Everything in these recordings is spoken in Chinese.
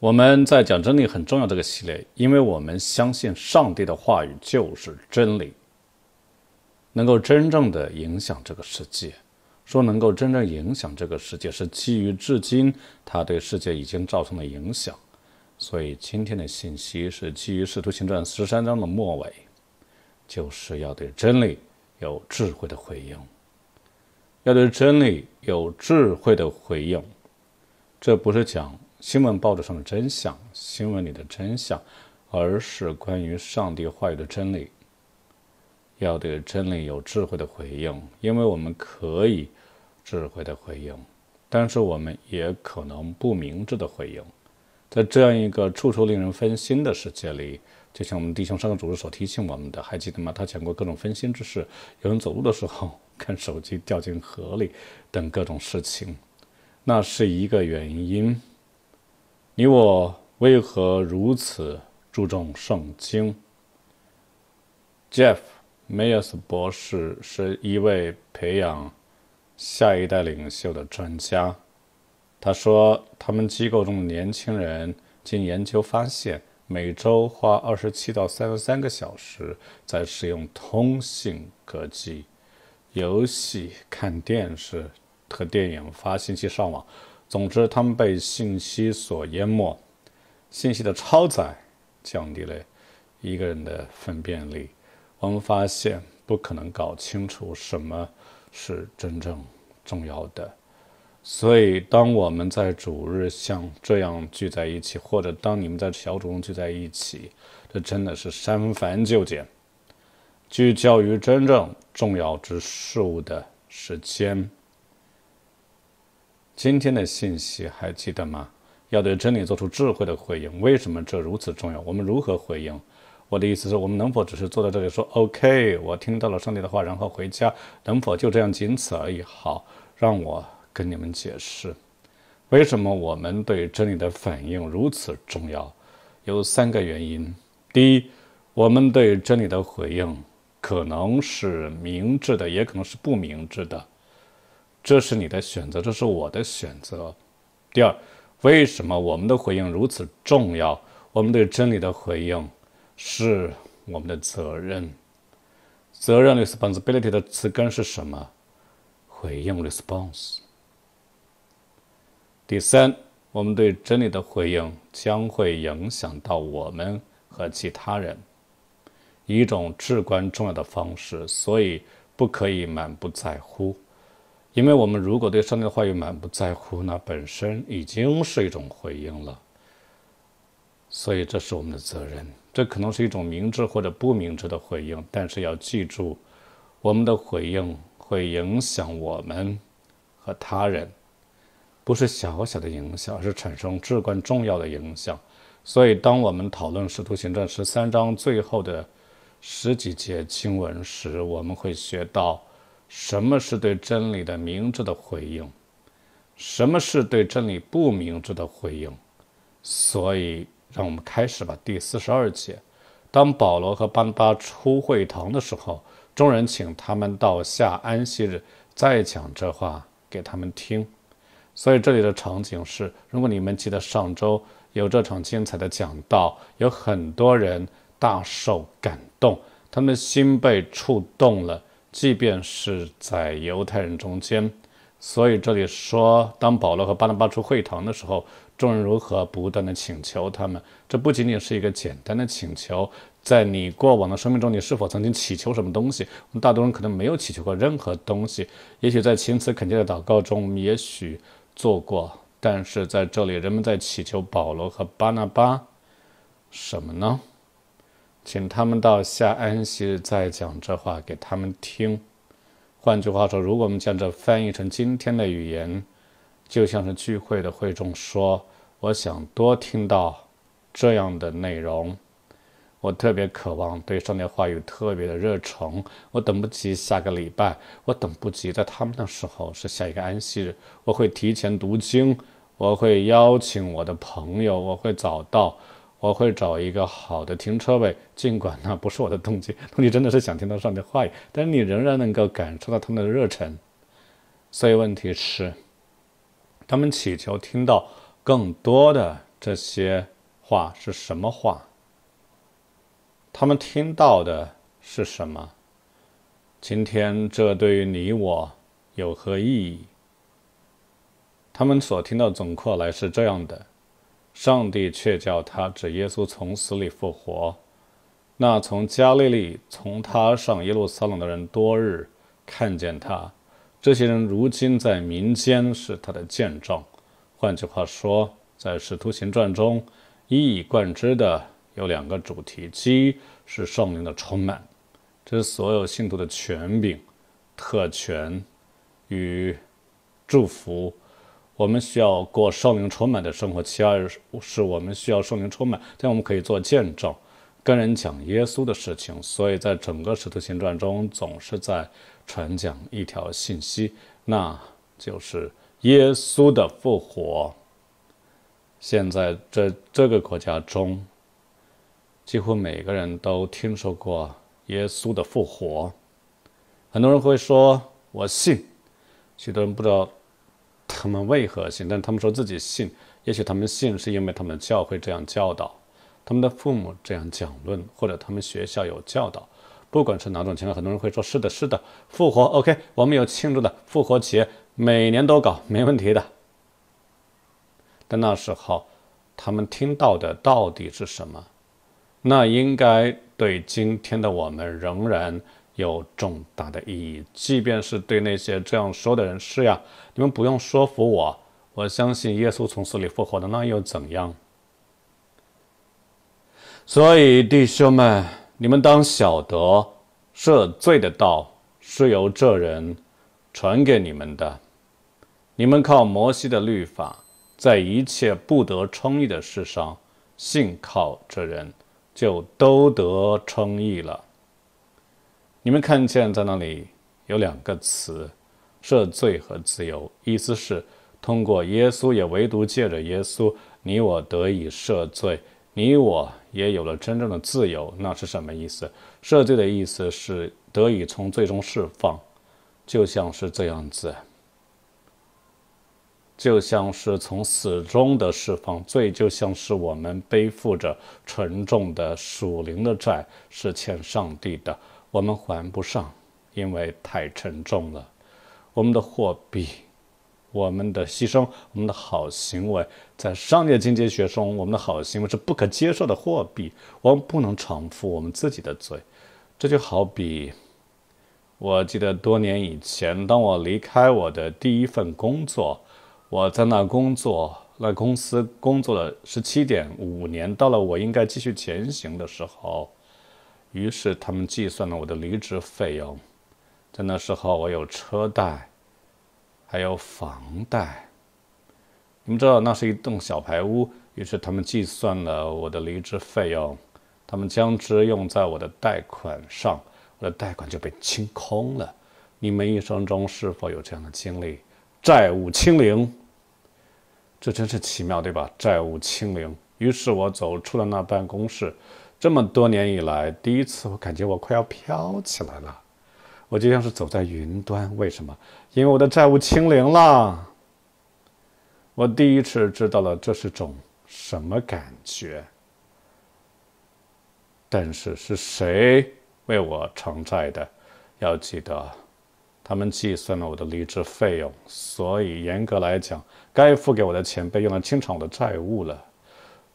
我们在讲真理很重要这个系列，因为我们相信上帝的话语就是真理，能够真正的影响这个世界。说能够真正影响这个世界，是基于至今它对世界已经造成的影响。所以今天的信息是基于《使徒行传》十三章的末尾，就是要对真理有智慧的回应，要对真理有智慧的回应。这不是讲。新闻报纸上的真相，新闻里的真相，而是关于上帝话语的真理。要对真理有智慧的回应，因为我们可以智慧的回应，但是我们也可能不明智的回应。在这样一个处处令人分心的世界里，就像我们弟兄上个主日所提醒我们的，还记得吗？他讲过各种分心之事，有人走路的时候看手机，掉进河里等各种事情，那是一个原因。你我为何如此注重圣经？Jeff Meiers 博士是一位培养下一代领袖的专家。他说，他们机构中的年轻人经研究发现，每周花二十七到三十三个小时在使用通信、科技、游戏、看电视和电影、发信息、上网。总之，他们被信息所淹没，信息的超载降低了一个人的分辨力。我们发现不可能搞清楚什么是真正重要的。所以，当我们在主日像这样聚在一起，或者当你们在小组中聚在一起，这真的是删繁就简，聚焦于真正重要之事物的时间。今天的信息还记得吗？要对真理做出智慧的回应，为什么这如此重要？我们如何回应？我的意思是我们能否只是坐在这里说 “OK”，我听到了上帝的话，然后回家？能否就这样仅此而已？好，让我跟你们解释，为什么我们对真理的反应如此重要？有三个原因。第一，我们对真理的回应可能是明智的，也可能是不明智的。这是你的选择，这是我的选择。第二，为什么我们的回应如此重要？我们对真理的回应是我们的责任。责任 （responsibility） 的词根是什么？回应 （response）。第三，我们对真理的回应将会影响到我们和其他人，一种至关重要的方式，所以不可以满不在乎。因为我们如果对上帝的话语满不在乎，那本身已经是一种回应了。所以这是我们的责任。这可能是一种明智或者不明智的回应，但是要记住，我们的回应会影响我们和他人，不是小小的影响，而是产生至关重要的影响。所以，当我们讨论《使徒行传》十三章最后的十几节经文时，我们会学到。什么是对真理的明智的回应？什么是对真理不明智的回应？所以，让我们开始吧。第四十二节，当保罗和班巴出会堂的时候，众人请他们到下安息日再讲这话给他们听。所以，这里的场景是：如果你们记得上周有这场精彩的讲道，有很多人大受感动，他们心被触动了。即便是在犹太人中间，所以这里说，当保罗和巴拿巴出会堂的时候，众人如何不断的请求他们？这不仅仅是一个简单的请求。在你过往的生命中，你是否曾经祈求什么东西？我们大多数人可能没有祈求过任何东西。也许在情慈恳切的祷告中，我们也许做过。但是在这里，人们在祈求保罗和巴拿巴什么呢？请他们到下安息日再讲这话给他们听。换句话说，如果我们将这翻译成今天的语言，就像是聚会的会众说：“我想多听到这样的内容，我特别渴望对上面话语特别的热诚，我等不及下个礼拜，我等不及在他们的时候是下一个安息日，我会提前读经，我会邀请我的朋友，我会找到。”我会找一个好的停车位，尽管那不是我的动机。你真的是想听到上面话语，但是你仍然能够感受到他们的热忱。所以问题是，他们祈求听到更多的这些话是什么话？他们听到的是什么？今天这对于你我有何意义？他们所听到总括来是这样的。上帝却叫他指耶稣从死里复活。那从加利利从他上耶路撒冷的人多日看见他，这些人如今在民间是他的见证。换句话说，在使徒行传中一以贯之的有两个主题：第一是圣灵的充满，这是所有信徒的权柄、特权与祝福。我们需要过寿命充满的生活，其二是我们需要寿命充满，这样我们可以做见证，跟人讲耶稣的事情。所以在整个《使徒行传》中，总是在传讲一条信息，那就是耶稣的复活。现在这这个国家中，几乎每个人都听说过耶稣的复活。很多人会说：“我信。”许多人不知道。他们为何信？但他们说自己信，也许他们信是因为他们教会这样教导，他们的父母这样讲论，或者他们学校有教导。不管是哪种情况，很多人会说：“是的，是的，复活，OK，我们有庆祝的复活节，每年都搞，没问题的。”但那时候他们听到的到底是什么？那应该对今天的我们仍然。有重大的意义，即便是对那些这样说的人，是呀，你们不用说服我，我相信耶稣从死里复活的，那又怎样？所以，弟兄们，你们当晓得，赦罪的道是由这人传给你们的。你们靠摩西的律法，在一切不得称义的事上，信靠这人，就都得称义了。你们看见在那里有两个词，赦罪和自由？意思是通过耶稣，也唯独借着耶稣，你我得以赦罪，你我也有了真正的自由。那是什么意思？赦罪的意思是得以从罪中释放，就像是这样子，就像是从死中的释放。罪就像是我们背负着沉重的属灵的债，是欠上帝的。我们还不上，因为太沉重了。我们的货币，我们的牺牲，我们的好行为，在商业经济学中，我们的好行为是不可接受的货币。我们不能偿付我们自己的罪。这就好比，我记得多年以前，当我离开我的第一份工作，我在那工作，那公司工作了十七点五年。到了我应该继续前行的时候。于是他们计算了我的离职费用，在那时候我有车贷，还有房贷。你们知道那是一栋小排屋。于是他们计算了我的离职费用，他们将之用在我的贷款上，我的贷款就被清空了。你们一生中是否有这样的经历？债务清零，这真是奇妙，对吧？债务清零。于是我走出了那办公室。这么多年以来，第一次我感觉我快要飘起来了，我就像是走在云端。为什么？因为我的债务清零了。我第一次知道了这是种什么感觉。但是是谁为我偿债的？要记得，他们计算了我的离职费用，所以严格来讲，该付给我的钱被用来清偿我的债务了。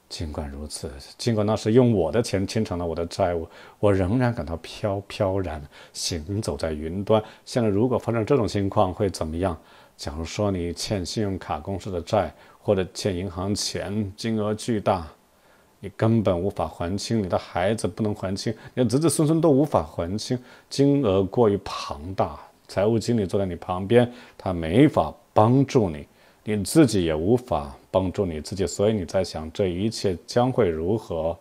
尽管如此，尽管那时用我的钱清偿了我的债务，我仍然感到飘飘然，行走在云端。现在，如果发生这种情况，会怎么样？假如说你欠信用卡公司的债，或者欠银行钱，金额巨大，你根本无法还清，你的孩子不能还清，连子子孙孙都无法还清，金额过于庞大。财务经理坐在你旁边，他没法帮助你。你自己也无法帮助你自己，所以你在想这一切将会如何？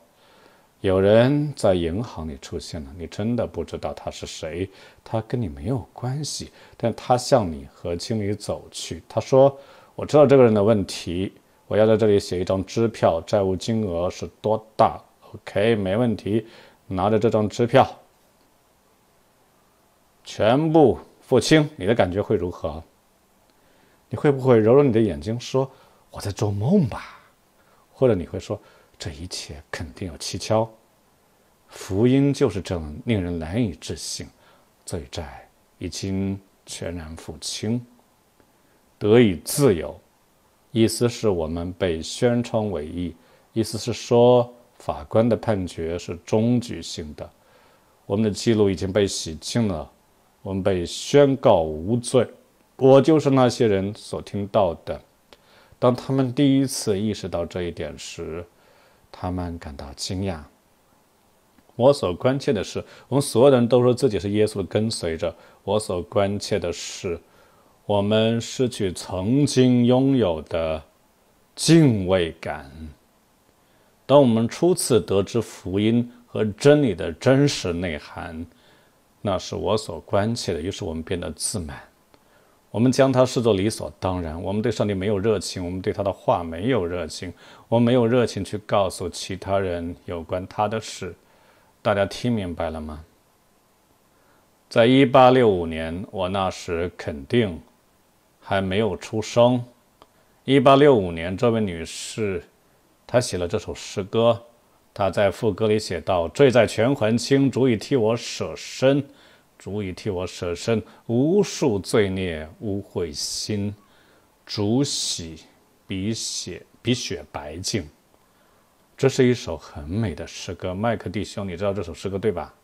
有人在银行里出现了，你真的不知道他是谁，他跟你没有关系，但他向你和经理走去。他说：“我知道这个人的问题，我要在这里写一张支票，债务金额是多大？OK，没问题。拿着这张支票，全部付清，你的感觉会如何？”你会不会揉揉你的眼睛说：“我在做梦吧？”或者你会说：“这一切肯定有蹊跷。”福音就是这么令人难以置信。罪债已经全然付清，得以自由。意思是我们被宣称为义。意思是说法官的判决是终局性的。我们的记录已经被洗清了。我们被宣告无罪。我就是那些人所听到的。当他们第一次意识到这一点时，他们感到惊讶。我所关切的是，我们所有人都说自己是耶稣的跟随着。我所关切的是，我们失去曾经拥有的敬畏感。当我们初次得知福音和真理的真实内涵，那是我所关切的。于是我们变得自满。我们将它视作理所当然。我们对上帝没有热情，我们对他的话没有热情，我们没有热情去告诉其他人有关他的事。大家听明白了吗？在一八六五年，我那时肯定还没有出生。一八六五年，这位女士，她写了这首诗歌。她在副歌里写道：“罪在全魂清，足以替我舍身。”足以替我舍身，无数罪孽污秽心，主洗鼻血，鼻血白净。这是一首很美的诗歌，麦克弟兄，你知道这首诗歌对吧？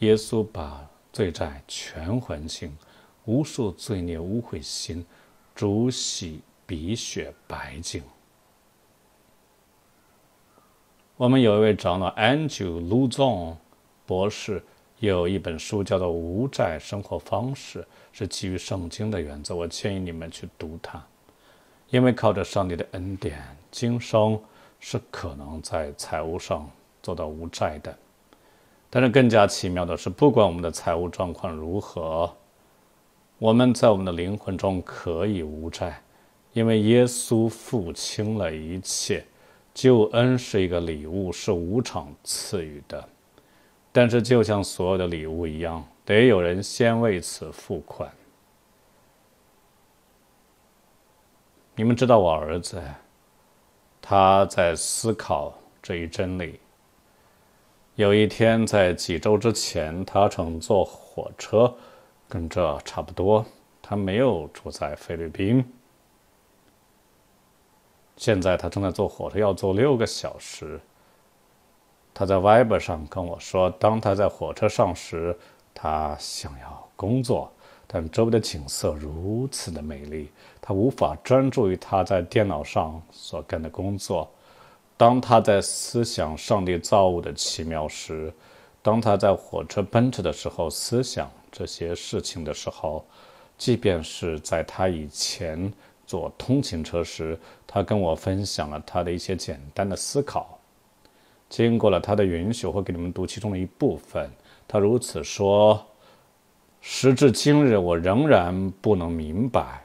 耶稣把罪债全还清，无数罪孽污秽心，主洗鼻血白净。我们有一位长老 a n g e w l u z o n 博士。有一本书叫做《无债生活方式》，是基于圣经的原则。我建议你们去读它，因为靠着上帝的恩典，今生是可能在财务上做到无债的。但是更加奇妙的是，不管我们的财务状况如何，我们在我们的灵魂中可以无债，因为耶稣付清了一切。救恩是一个礼物，是无偿赐予的。但是，就像所有的礼物一样，得有人先为此付款。你们知道我儿子，他在思考这一真理。有一天，在几周之前，他乘坐火车，跟这差不多。他没有住在菲律宾。现在，他正在坐火车，要坐六个小时。他在 Viber 上跟我说，当他在火车上时，他想要工作，但周围的景色如此的美丽，他无法专注于他在电脑上所干的工作。当他在思想上帝造物的奇妙时，当他在火车奔驰的时候，思想这些事情的时候，即便是在他以前坐通勤车时，他跟我分享了他的一些简单的思考。经过了他的允许，我会给你们读其中的一部分。他如此说：“时至今日，我仍然不能明白，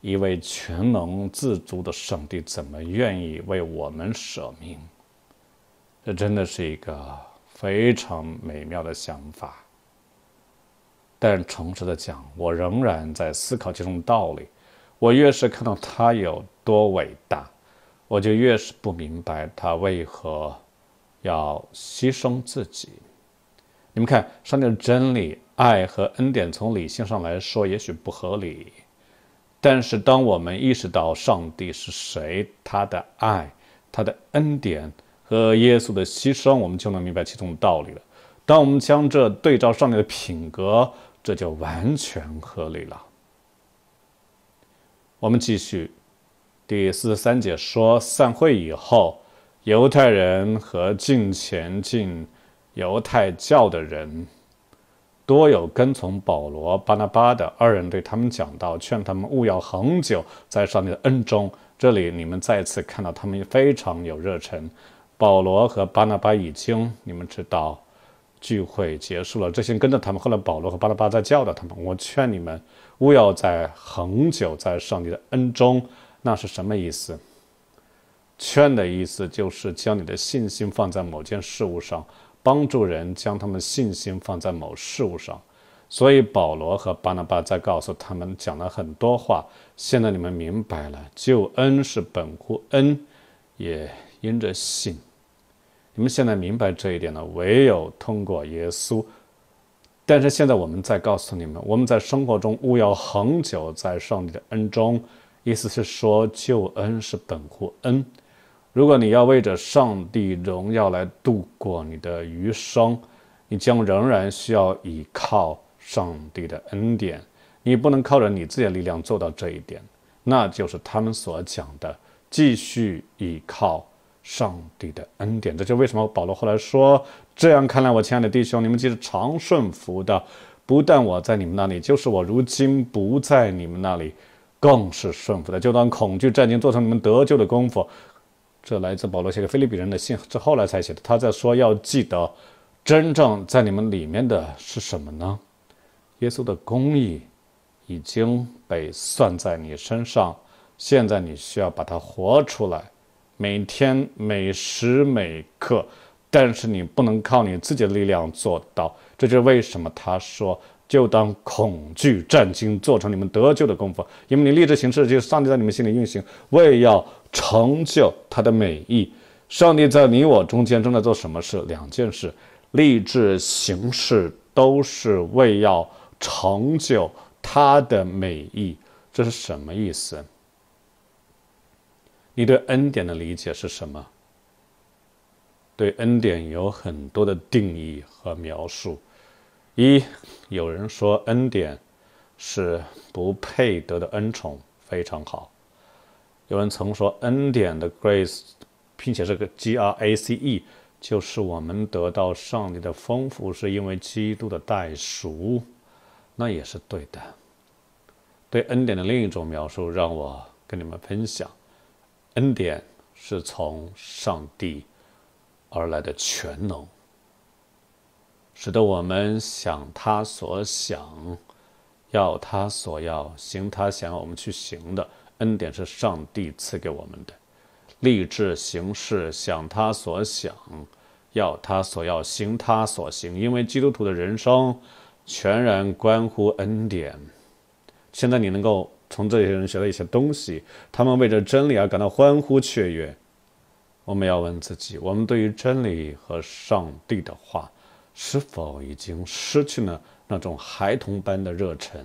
一位全能自足的上帝怎么愿意为我们舍命。这真的是一个非常美妙的想法。但诚实的讲，我仍然在思考中的道理。我越是看到他有多伟大，我就越是不明白他为何。”要牺牲自己，你们看，上帝的真理、爱和恩典，从理性上来说也许不合理，但是当我们意识到上帝是谁，他的爱、他的恩典和耶稣的牺牲，我们就能明白其中的道理了。当我们将这对照上帝的品格，这就完全合理了。我们继续第四十三节说，散会以后。犹太人和近前进犹太教的人，多有跟从保罗、巴拿巴的二人对他们讲道，劝他们勿要恒久在上帝的恩中。这里你们再次看到他们非常有热忱。保罗和巴拿巴已经你们知道聚会结束了，这些跟着他们。后来保罗和巴拿巴在教导他们：“我劝你们勿要在恒久在上帝的恩中。”那是什么意思？劝的意思就是将你的信心放在某件事物上，帮助人将他们信心放在某事物上，所以保罗和巴拿巴在告诉他们讲了很多话。现在你们明白了，救恩是本乎恩，也因着信。你们现在明白这一点了。唯有通过耶稣。但是现在我们在告诉你们，我们在生活中务要恒久在上帝的恩中。意思是说，救恩是本乎恩。如果你要为着上帝荣耀来度过你的余生，你将仍然需要依靠上帝的恩典。你不能靠着你自己的力量做到这一点。那就是他们所讲的，继续依靠上帝的恩典。这就为什么保罗后来说：“这样看来，我亲爱的弟兄，你们既是常顺服的，不但我在你们那里，就是我如今不在你们那里，更是顺服的。就当恐惧战兢做成你们得救的功夫。”这来自保罗写给菲律宾人的信，是后来才写的。他在说，要记得，真正在你们里面的是什么呢？耶稣的公义已经被算在你身上，现在你需要把它活出来，每天每时每刻。但是你不能靠你自己的力量做到，这就是为什么他说。就当恐惧、战惊，做成你们得救的功夫。因为你立志行事，就是上帝在你们心里运行，为要成就他的美意。上帝在你我中间正在做什么事？两件事，立志行事都是为要成就他的美意。这是什么意思？你对恩典的理解是什么？对恩典有很多的定义和描述。一有人说恩典是不配得的恩宠，非常好。有人曾说恩典的 grace，并且这个 G R A C E 就是我们得到上帝的丰富，是因为基督的代赎，那也是对的。对恩典的另一种描述，让我跟你们分享：恩典是从上帝而来的全能。使得我们想他所想，要他所要，行他想要我们去行的恩典是上帝赐给我们的。立志行事，想他所想，要他所要，行他所行，因为基督徒的人生全然关乎恩典。现在你能够从这些人学到一些东西，他们为着真理而感到欢呼雀跃。我们要问自己：我们对于真理和上帝的话？是否已经失去了那种孩童般的热忱？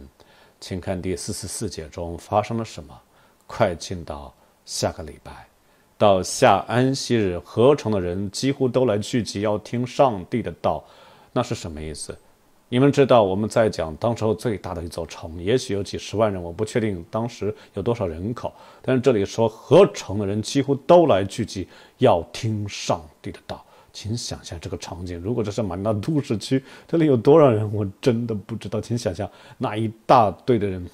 请看第四十四节中发生了什么。快进到下个礼拜，到夏安息日，合成的人几乎都来聚集，要听上帝的道，那是什么意思？你们知道我们在讲当时候最大的一座城，也许有几十万人，我不确定当时有多少人口，但是这里说合成的人几乎都来聚集，要听上帝的道。请想象这个场景，如果这是马尼拉都市区，这里有多少人，我真的不知道。请想象那一大队的人，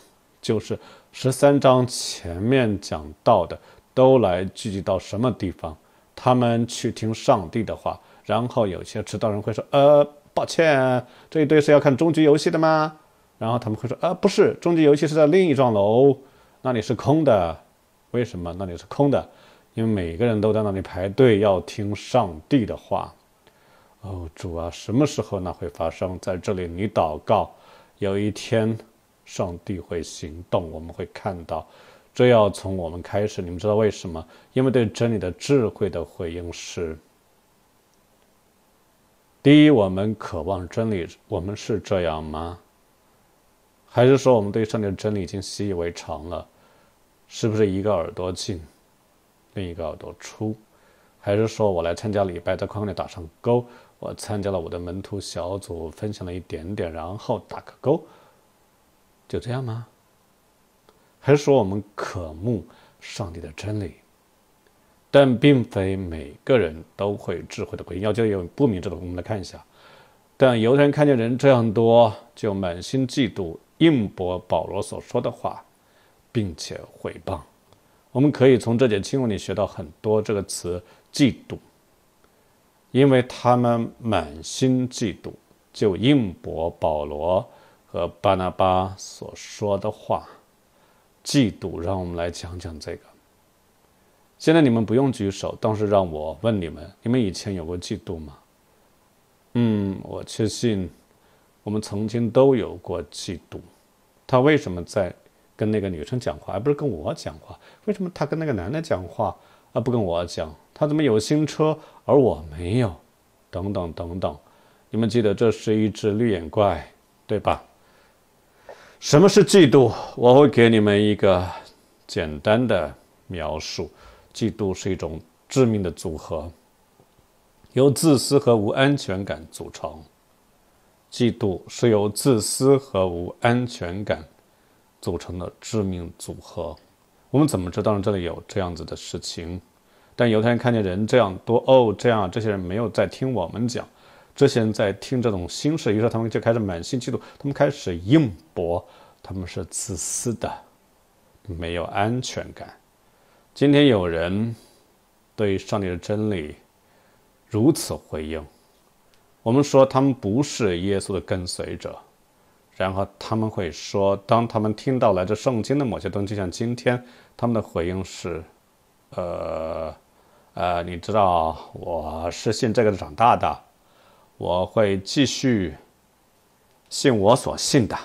就是十三章前面讲到的，都来聚集到什么地方？他们去听上帝的话，然后有些迟到人会说：“呃，抱歉，这一堆是要看终极游戏的吗？”然后他们会说：“啊，不是，终极游戏是在另一幢楼，那里是空的。为什么那里是空的？”因为每个人都在那里排队要听上帝的话，哦，主啊，什么时候呢会发生？在这里你祷告，有一天上帝会行动，我们会看到，这要从我们开始。你们知道为什么？因为对真理的智慧的回应是：第一，我们渴望真理，我们是这样吗？还是说我们对上帝的真理已经习以为常了？是不是一个耳朵进？另一个耳朵出，还是说我来参加礼拜，在框里打上勾？我参加了我的门徒小组，分享了一点点，然后打个勾，就这样吗？还是说我们渴慕上帝的真理，但并非每个人都会智慧的回应，要就有不明智的。我们来看一下，但犹太人看见人这样多，就满心嫉妒，硬驳保罗所说的话，并且毁谤。我们可以从这节经文里学到很多这个词“嫉妒”，因为他们满心嫉妒，就应驳保罗和巴拿巴所说的话。嫉妒，让我们来讲讲这个。现在你们不用举手，但是让我问你们：你们以前有过嫉妒吗？嗯，我确信我们曾经都有过嫉妒。他为什么在？跟那个女生讲话，而不是跟我讲话。为什么他跟那个男的讲话而不跟我讲？他怎么有新车，而我没有？等等等等。你们记得这是一只绿眼怪，对吧？什么是嫉妒？我会给你们一个简单的描述：嫉妒是一种致命的组合，由自私和无安全感组成。嫉妒是由自私和无安全感。组成的致命组合，我们怎么知道这里有这样子的事情，但犹太人看见人这样多，哦，这样这些人没有在听我们讲，这些人在听这种新事，于是他们就开始满心嫉妒，他们开始硬驳，他们是自私的，没有安全感。今天有人对上帝的真理如此回应，我们说他们不是耶稣的跟随者。然后他们会说，当他们听到来自圣经的某些东西，像今天，他们的回应是，呃，呃，你知道我是信这个长大的，我会继续信我所信的，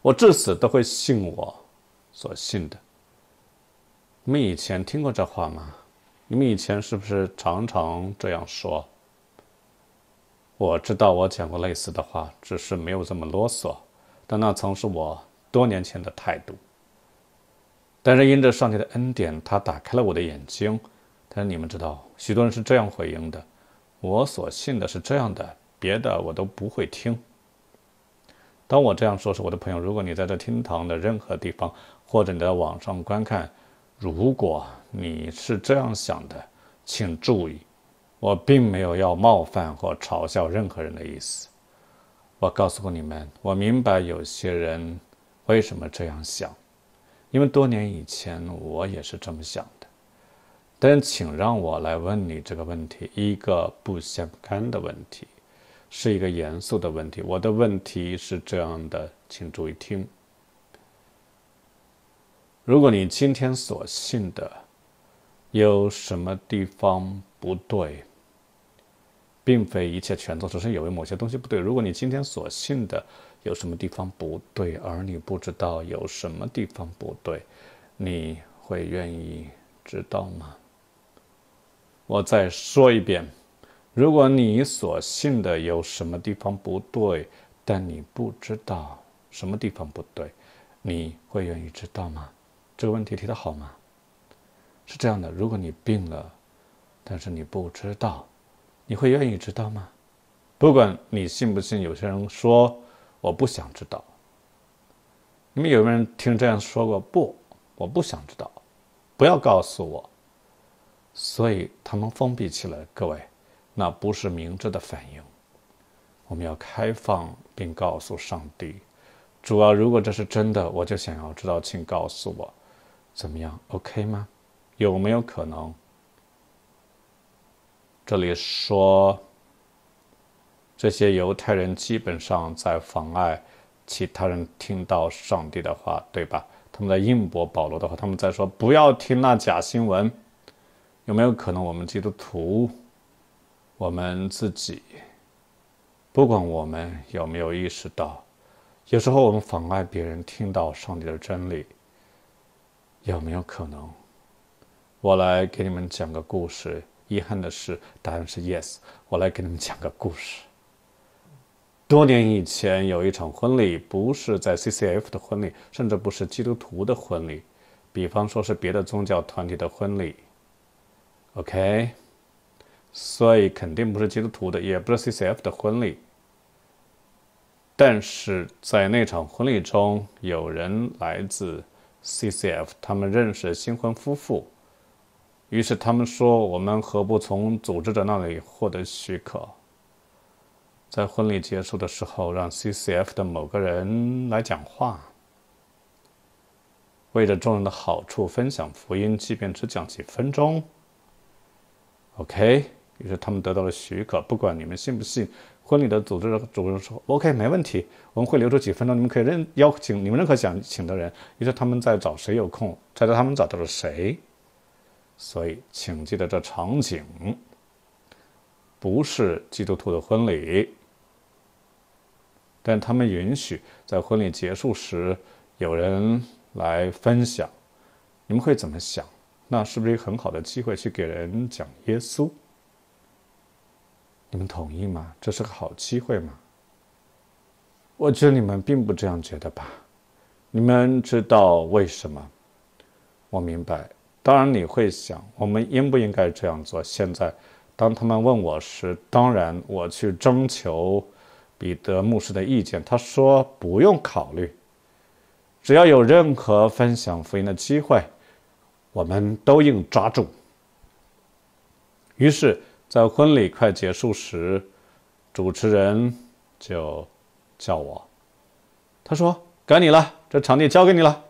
我至死都会信我所信的。你们以前听过这话吗？你们以前是不是常常这样说？我知道我讲过类似的话，只是没有这么啰嗦。但那曾是我多年前的态度。但是因着上帝的恩典，他打开了我的眼睛。但是你们知道，许多人是这样回应的：我所信的是这样的，别的我都不会听。当我这样说时，我的朋友，如果你在这天堂的任何地方，或者你在网上观看，如果你是这样想的，请注意。我并没有要冒犯或嘲笑任何人的意思。我告诉过你们，我明白有些人为什么这样想，因为多年以前我也是这么想的。但请让我来问你这个问题，一个不相干的问题，是一个严肃的问题。我的问题是这样的，请注意听：如果你今天所信的有什么地方不对？并非一切全错，只是有某些东西不对。如果你今天所信的有什么地方不对，而你不知道有什么地方不对，你会愿意知道吗？我再说一遍，如果你所信的有什么地方不对，但你不知道什么地方不对，你会愿意知道吗？这个问题提的好吗？是这样的，如果你病了，但是你不知道。你会愿意知道吗？不管你信不信，有些人说我不想知道。你们有没有人听这样说过？不，我不想知道，不要告诉我。所以他们封闭起来，各位，那不是明智的反应。我们要开放，并告诉上帝，主啊，如果这是真的，我就想要知道，请告诉我，怎么样？OK 吗？有没有可能？这里说，这些犹太人基本上在妨碍其他人听到上帝的话，对吧？他们在硬驳保罗的话，他们在说不要听那假新闻。有没有可能我们基督徒，我们自己，不管我们有没有意识到，有时候我们妨碍别人听到上帝的真理？有没有可能？我来给你们讲个故事。遗憾的是，答案是 yes。我来给你们讲个故事。多年以前，有一场婚礼，不是在 CCF 的婚礼，甚至不是基督徒的婚礼，比方说是别的宗教团体的婚礼。OK，所以肯定不是基督徒的，也不是 CCF 的婚礼。但是在那场婚礼中，有人来自 CCF，他们认识新婚夫妇。于是他们说：“我们何不从组织者那里获得许可，在婚礼结束的时候，让 CCF 的某个人来讲话，为着众人的好处分享福音，即便只讲几分钟。”OK。于是他们得到了许可，不管你们信不信。婚礼的组织者主任说：“OK，没问题，我们会留出几分钟，你们可以任邀请你们任何想请的人。”于是他们在找谁有空，猜猜他们找到了谁？所以，请记得，这场景不是基督徒的婚礼，但他们允许在婚礼结束时有人来分享。你们会怎么想？那是不是很好的机会去给人讲耶稣？你们同意吗？这是个好机会吗？我觉得你们并不这样觉得吧？你们知道为什么？我明白。当然，你会想，我们应不应该这样做？现在，当他们问我时，当然，我去征求彼得牧师的意见。他说不用考虑，只要有任何分享福音的机会，我们都应抓住。于是，在婚礼快结束时，主持人就叫我，他说：“该你了，这场地交给你了。”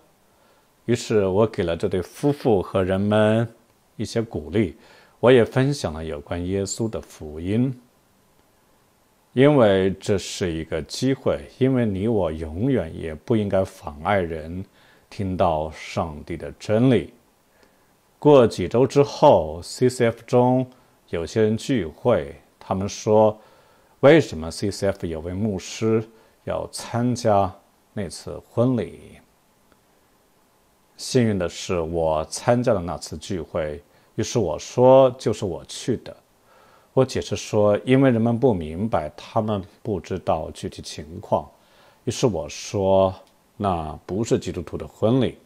于是我给了这对夫妇和人们一些鼓励，我也分享了有关耶稣的福音，因为这是一个机会，因为你我永远也不应该妨碍人听到上帝的真理。过几周之后，CCF 中有些人聚会，他们说：“为什么 CCF 有位牧师要参加那次婚礼？”幸运的是，我参加了那次聚会，于是我说就是我去的。我解释说，因为人们不明白，他们不知道具体情况。于是我说，那不是基督徒的婚礼，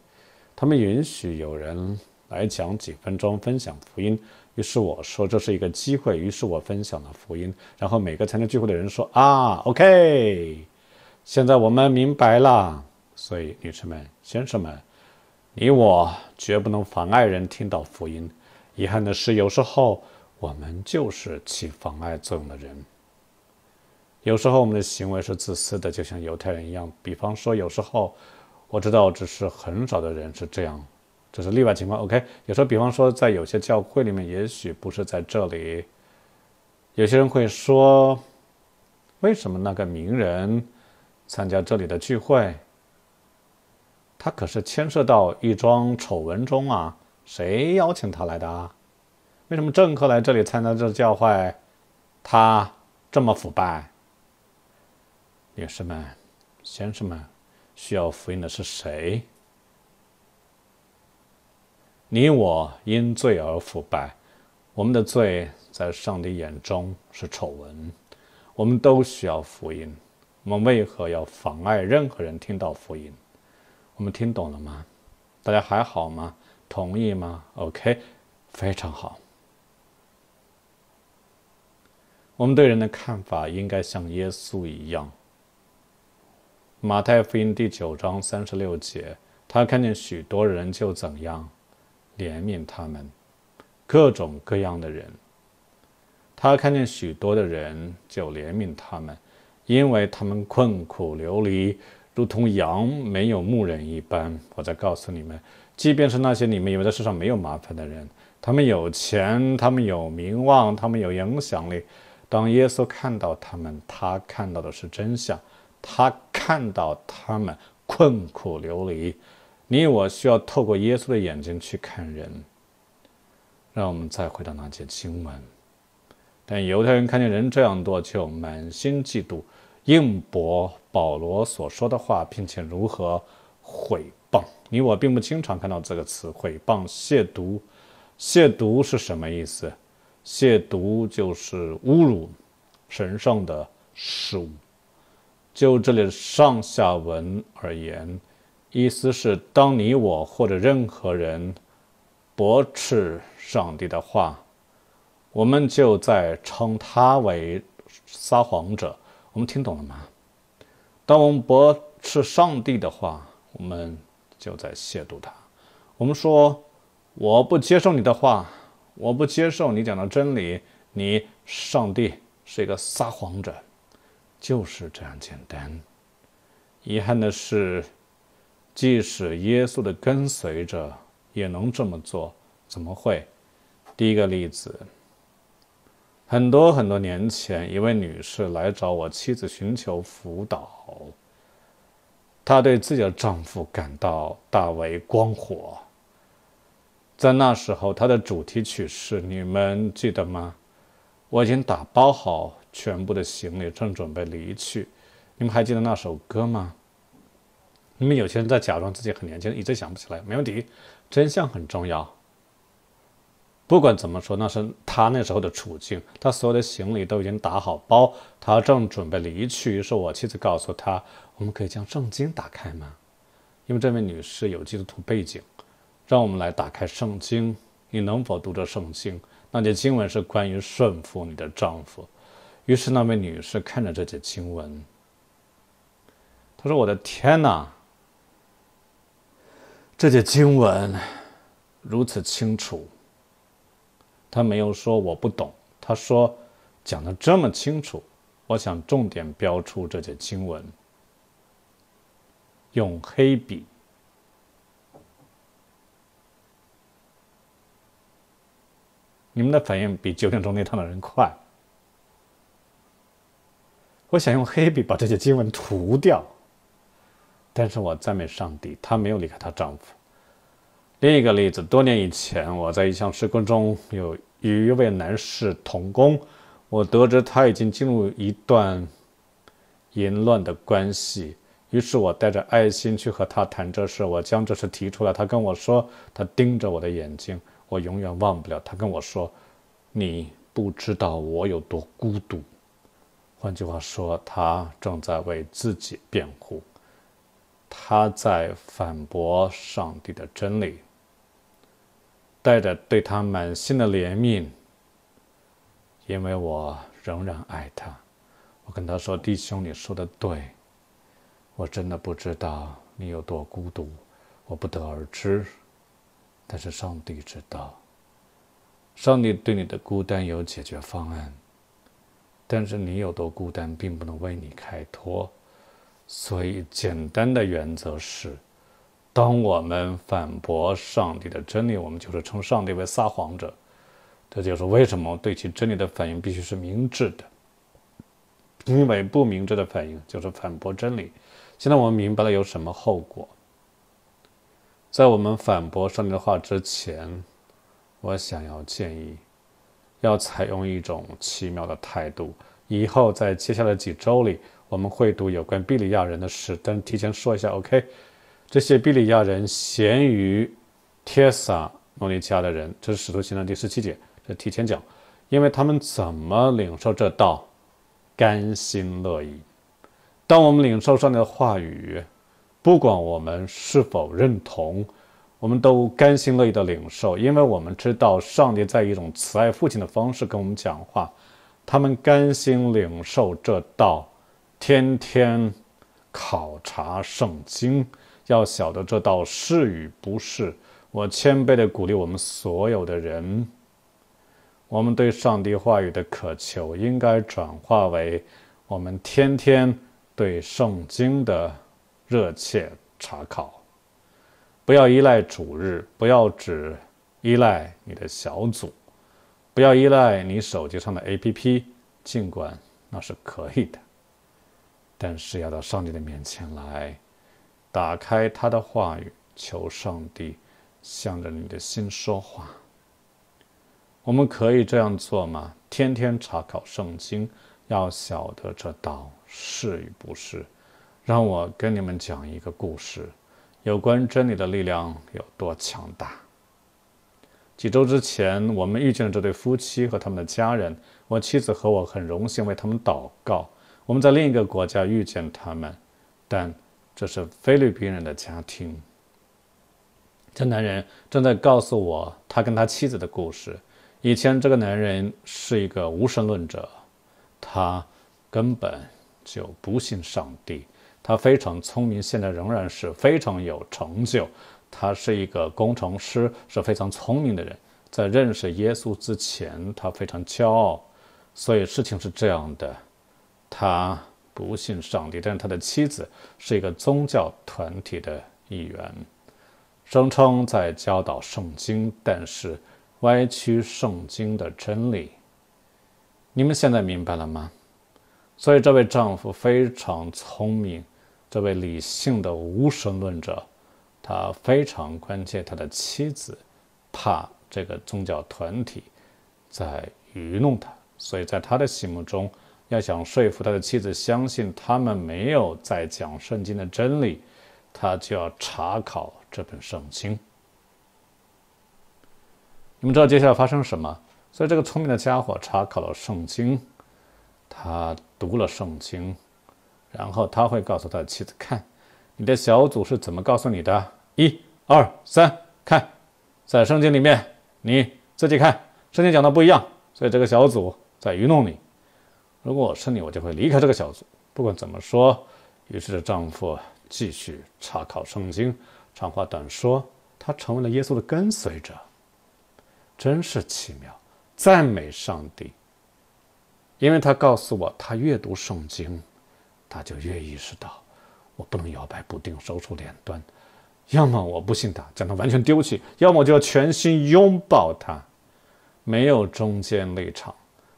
他们允许有人来讲几分钟，分享福音。于是我说这是一个机会。于是我分享了福音，然后每个参加聚会的人说啊，OK，现在我们明白了。所以，女士们，先生们。你我绝不能妨碍人听到福音。遗憾的是，有时候我们就是起妨碍作用的人。有时候我们的行为是自私的，就像犹太人一样。比方说，有时候我知道，只是很少的人是这样，这是例外情况。OK，有时候，比方说，在有些教会里面，也许不是在这里，有些人会说：“为什么那个名人参加这里的聚会？”他可是牵涉到一桩丑闻中啊！谁邀请他来的啊？为什么政客来这里参加这教会？他这么腐败。女士们、先生们，需要福音的是谁？你我因罪而腐败，我们的罪在上帝眼中是丑闻。我们都需要福音。我们为何要妨碍任何人听到福音？我们听懂了吗？大家还好吗？同意吗？OK，非常好。我们对人的看法应该像耶稣一样。马太福音第九章三十六节，他看见许多人就怎样怜悯他们，各种各样的人。他看见许多的人就怜悯他们，因为他们困苦流离。如同羊没有牧人一般，我再告诉你们，即便是那些你们以为在世上没有麻烦的人，他们有钱，他们有名望，他们有影响力，当耶稣看到他们，他看到的是真相，他看到他们困苦流离。你我需要透过耶稣的眼睛去看人。让我们再回到那节经文，但犹太人看见人这样多，就满心嫉妒。应驳保罗所说的话，并且如何毁谤你我，并不经常看到这个词“毁谤”、“亵渎”。亵渎是什么意思？亵渎就是侮辱神圣的事物。就这里的上下文而言，意思是当你我或者任何人驳斥上帝的话，我们就在称他为撒谎者。我们听懂了吗？当我们驳斥上帝的话，我们就在亵渎他。我们说我不接受你的话，我不接受你讲的真理，你上帝是一个撒谎者，就是这样简单。遗憾的是，即使耶稣的跟随者也能这么做，怎么会？第一个例子。很多很多年前，一位女士来找我妻子寻求辅导。她对自己的丈夫感到大为光火。在那时候，她的主题曲是你们记得吗？我已经打包好全部的行李，正准备离去。你们还记得那首歌吗？你们有些人在假装自己很年轻，一直想不起来。没问题，真相很重要。不管怎么说，那是他那时候的处境。他所有的行李都已经打好包，他正准备离去。于是我妻子告诉他：“我们可以将圣经打开吗？因为这位女士有基督徒背景，让我们来打开圣经。你能否读着圣经？那节经文是关于顺服你的丈夫。”于是那位女士看着这节经文，她说：“我的天哪，这节经文如此清楚。”他没有说我不懂，他说讲的这么清楚，我想重点标出这些经文，用黑笔。你们的反应比酒店中那趟的人快。我想用黑笔把这些经文涂掉，但是我赞美上帝，她没有离开她丈夫。另一个例子，多年以前，我在一项施工中有与一位男士同工，我得知他已经进入一段淫乱的关系，于是我带着爱心去和他谈这事。我将这事提出来，他跟我说，他盯着我的眼睛，我永远忘不了。他跟我说：“你不知道我有多孤独。”换句话说，他正在为自己辩护。他在反驳上帝的真理，带着对他满心的怜悯。因为我仍然爱他，我跟他说：“弟兄，你说的对，我真的不知道你有多孤独，我不得而知。但是上帝知道，上帝对你的孤单有解决方案。但是你有多孤单，并不能为你开脱。”所以，简单的原则是：当我们反驳上帝的真理，我们就是称上帝为撒谎者。这就是为什么对其真理的反应必须是明智的，因为不明智的反应就是反驳真理。现在我们明白了有什么后果。在我们反驳上帝的话之前，我想要建议，要采用一种奇妙的态度。以后在接下来几周里。我们会读有关比利亚人的史，但提前说一下，OK？这些比利亚人、咸鱼、铁萨、诺尼加的人，这是使徒行传第十七节，这提前讲，因为他们怎么领受这道，甘心乐意。当我们领受上帝的话语，不管我们是否认同，我们都甘心乐意的领受，因为我们知道上帝在一种慈爱父亲的方式跟我们讲话。他们甘心领受这道。天天考察圣经，要晓得这道是与不是。我谦卑的鼓励我们所有的人，我们对上帝话语的渴求，应该转化为我们天天对圣经的热切查考。不要依赖主日，不要只依赖你的小组，不要依赖你手机上的 APP，尽管那是可以的。但是要到上帝的面前来，打开他的话语，求上帝向着你的心说话。我们可以这样做吗？天天查考圣经，要晓得这道是与不是。让我跟你们讲一个故事，有关真理的力量有多强大。几周之前，我们遇见了这对夫妻和他们的家人，我妻子和我很荣幸为他们祷告。我们在另一个国家遇见他们，但这是菲律宾人的家庭。这男人正在告诉我他跟他妻子的故事。以前，这个男人是一个无神论者，他根本就不信上帝。他非常聪明，现在仍然是非常有成就。他是一个工程师，是非常聪明的人。在认识耶稣之前，他非常骄傲。所以事情是这样的。他不信上帝，但是他的妻子是一个宗教团体的一员，声称在教导圣经，但是歪曲圣经的真理。你们现在明白了吗？所以这位丈夫非常聪明，这位理性的无神论者，他非常关切他的妻子，怕这个宗教团体在愚弄他，所以在他的心目中。要想说服他的妻子相信他们没有在讲圣经的真理，他就要查考这本圣经。你们知道接下来发生什么？所以这个聪明的家伙查考了圣经，他读了圣经，然后他会告诉他的妻子：“看，你的小组是怎么告诉你的？一二三，看，在圣经里面你自己看，圣经讲的不一样，所以这个小组在愚弄你。”如果我是你，我就会离开这个小组。不管怎么说，于是丈夫继续查考圣经。长话短说，他成为了耶稣的跟随者，真是奇妙！赞美上帝，因为他告诉我，他阅读圣经，他就越意识到，我不能摇摆不定，手出两端。要么我不信他，将他完全丢弃；要么就要全心拥抱他，没有中间立场。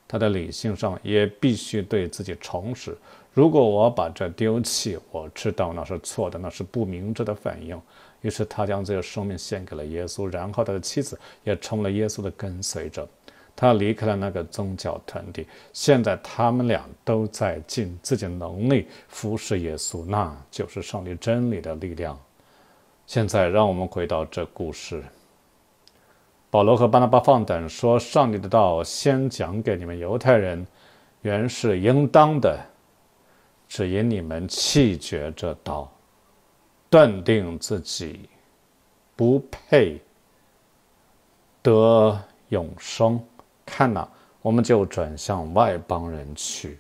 他的理性上也必须对自己诚实。如果我把这丢弃，我知道那是错的，那是不明智的反应。于是他将这个生命献给了耶稣，然后他的妻子也成了耶稣的跟随者。他离开了那个宗教团体。现在他们俩都在尽自己能力服侍耶稣，那就是上帝真理的力量。现在让我们回到这故事。保罗和巴拿巴放胆说：“上帝的道先讲给你们犹太人，原是应当的；只因你们弃绝这道，断定自己不配得永生。看呐，我们就转向外邦人去。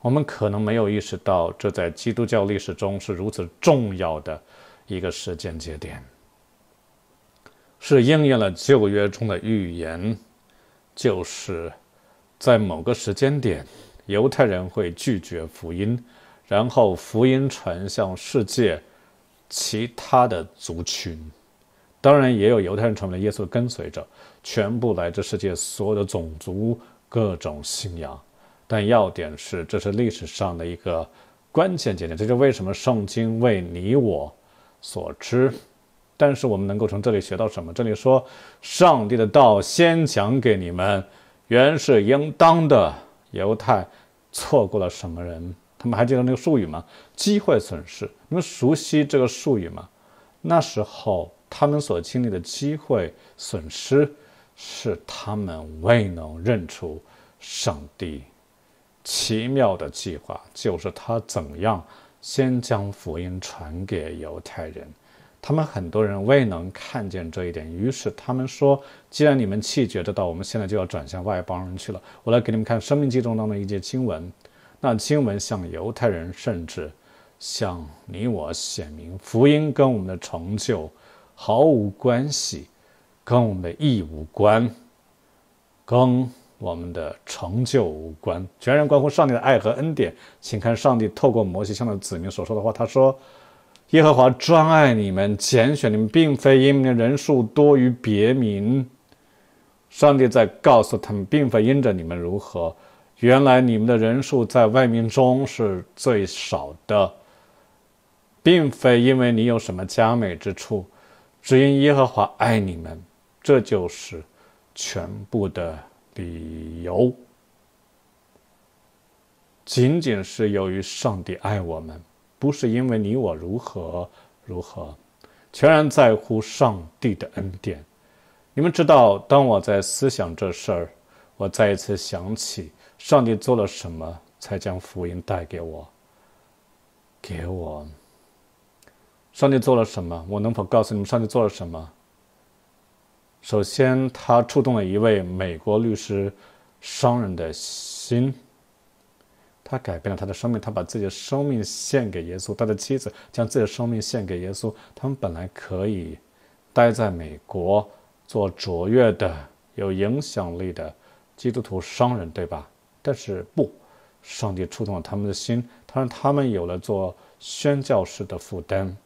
我们可能没有意识到，这在基督教历史中是如此重要的一个时间节点。”是应验了旧约中的预言，就是在某个时间点，犹太人会拒绝福音，然后福音传向世界其他的族群。当然，也有犹太人成为耶稣的跟随者，全部来自世界所有的种族、各种信仰。但要点是，这是历史上的一个关键节点。这就为什么圣经为你我所知。但是我们能够从这里学到什么？这里说，上帝的道先讲给你们，原是应当的。犹太错过了什么人？他们还记得那个术语吗？机会损失。你们熟悉这个术语吗？那时候他们所经历的机会损失，是他们未能认出上帝奇妙的计划，就是他怎样先将福音传给犹太人。他们很多人未能看见这一点，于是他们说：“既然你们气觉得到，我们现在就要转向外邦人去了。”我来给你们看《生命记中》中的一节经文，那经文向犹太人，甚至向你我显明，福音跟我们的成就毫无关系，跟我们的义无关，跟我们的成就无关，全然关乎上帝的爱和恩典。请看上帝透过摩西向子民所说的话，他说。耶和华专爱你们，拣选你们，并非因你们人数多于别民。上帝在告诉他们，并非因着你们如何，原来你们的人数在外民中是最少的，并非因为你有什么佳美之处，只因耶和华爱你们，这就是全部的理由。仅仅是由于上帝爱我们。不是因为你我如何如何，全然在乎上帝的恩典。你们知道，当我在思想这事儿，我再一次想起上帝做了什么，才将福音带给我。给我，上帝做了什么？我能否告诉你们上帝做了什么？首先，他触动了一位美国律师、商人的心。他改变了他的生命，他把自己的生命献给耶稣。他的妻子将自己的生命献给耶稣。他们本来可以待在美国，做卓越的、有影响力的基督徒商人，对吧？但是不，上帝触动了他们的心，他让他们有了做宣教士的负担。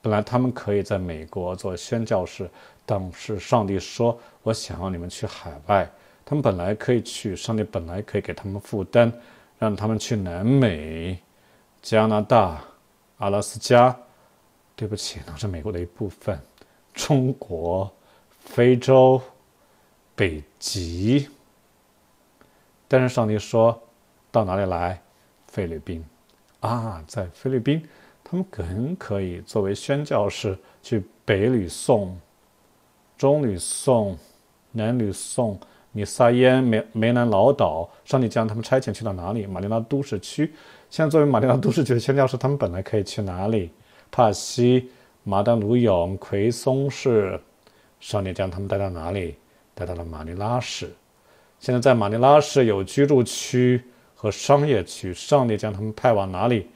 本来他们可以在美国做宣教士，但是上帝说：“我想要你们去海外。”他们本来可以去，上帝本来可以给他们负担。让他们去南美、加拿大、阿拉斯加，对不起，那是美国的一部分；中国、非洲、北极。但是上帝说，到哪里来？菲律宾，啊，在菲律宾，他们更可以作为宣教士去北吕宋、中吕宋、南吕宋。你萨烟梅梅兰老岛，上帝将他们差遣去到哪里？马尼拉都市区。现在作为马尼拉都市区的宣教士，他们本来可以去哪里？帕西马丹卢永奎松市。上帝将他们带到哪里？带到了马尼拉市。现在在马尼拉市有居住区和商业区，上帝将他们派往哪里？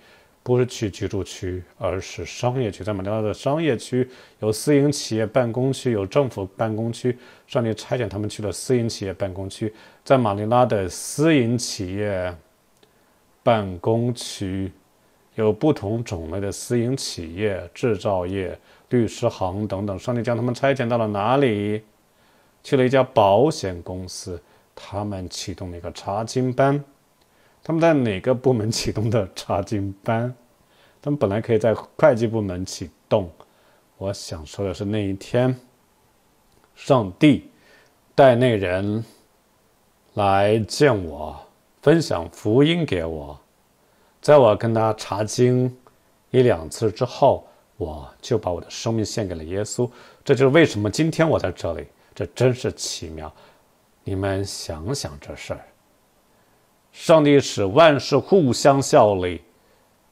不是去居住区，而是商业区。在马尼拉的商业区有私营企业办公区，有政府办公区。上帝拆遣他们去了私营企业办公区。在马尼拉的私营企业办公区有不同种类的私营企业，制造业、律师行等等。上帝将他们拆遣到了哪里？去了一家保险公司。他们启动了一个查金班。他们在哪个部门启动的查经班？他们本来可以在会计部门启动。我想说的是那一天，上帝带那人来见我，分享福音给我。在我跟他查经一两次之后，我就把我的生命献给了耶稣。这就是为什么今天我在这里，这真是奇妙。你们想想这事儿。上帝使万事互相效力，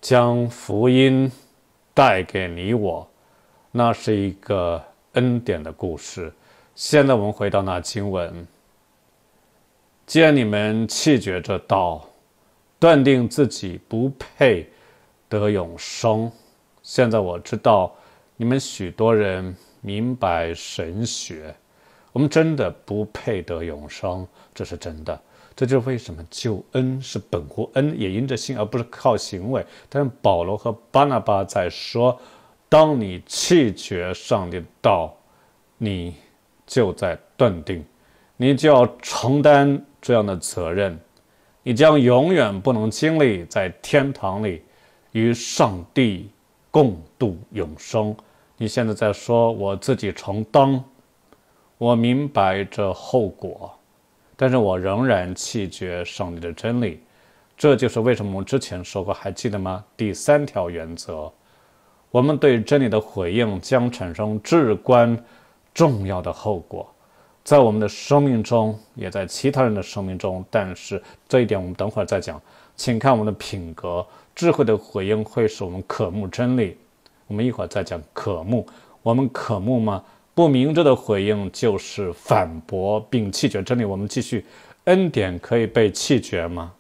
将福音带给你我。那是一个恩典的故事。现在我们回到那经文。既然你们弃绝这道，断定自己不配得永生，现在我知道你们许多人明白神学。我们真的不配得永生，这是真的。这就是为什么救恩是本乎恩，也因着信，而不是靠行为。但是保罗和巴拿巴在说，当你弃绝上帝的道，你就在断定，你就要承担这样的责任，你将永远不能经历在天堂里与上帝共度永生。你现在在说，我自己承担，我明白这后果。但是我仍然弃绝胜利的真理，这就是为什么我们之前说过，还记得吗？第三条原则，我们对真理的回应将产生至关重要的后果，在我们的生命中，也在其他人的生命中。但是这一点我们等会儿再讲。请看我们的品格，智慧的回应会使我们渴慕真理。我们一会儿再讲渴慕，我们渴慕吗？不明智的回应就是反驳并弃绝真理。我们继续：恩典可以被弃绝吗？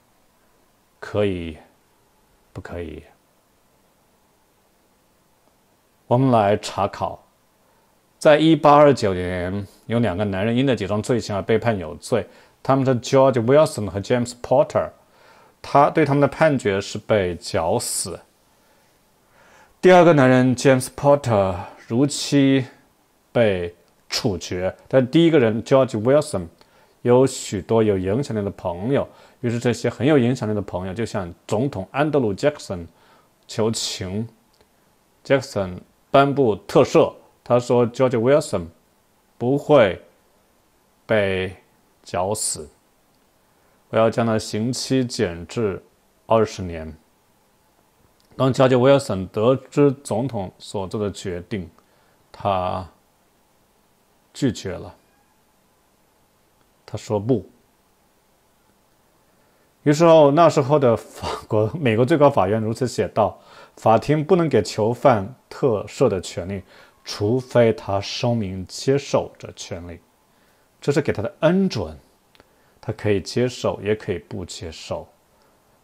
可以，不可以？我们来查考。在一八二九年，有两个男人因了几桩罪行而被判有罪，他们的 George Wilson 和 James Porter，他对他们的判决是被绞死。第二个男人 James Porter 如期。被处决，但第一个人 George Wilson 有许多有影响力的朋友，于是这些很有影响力的朋友就向总统安德鲁·杰克逊求情。杰克逊颁布特赦，他说 George Wilson 不会被绞死，我要将他刑期减至二十年。当 George Wilson 得知总统所做的决定，他。拒绝了，他说不。于是，后那时候的法国、美国最高法院如此写道：“法庭不能给囚犯特赦的权利，除非他声明接受这权利。这是给他的恩准，他可以接受，也可以不接受。”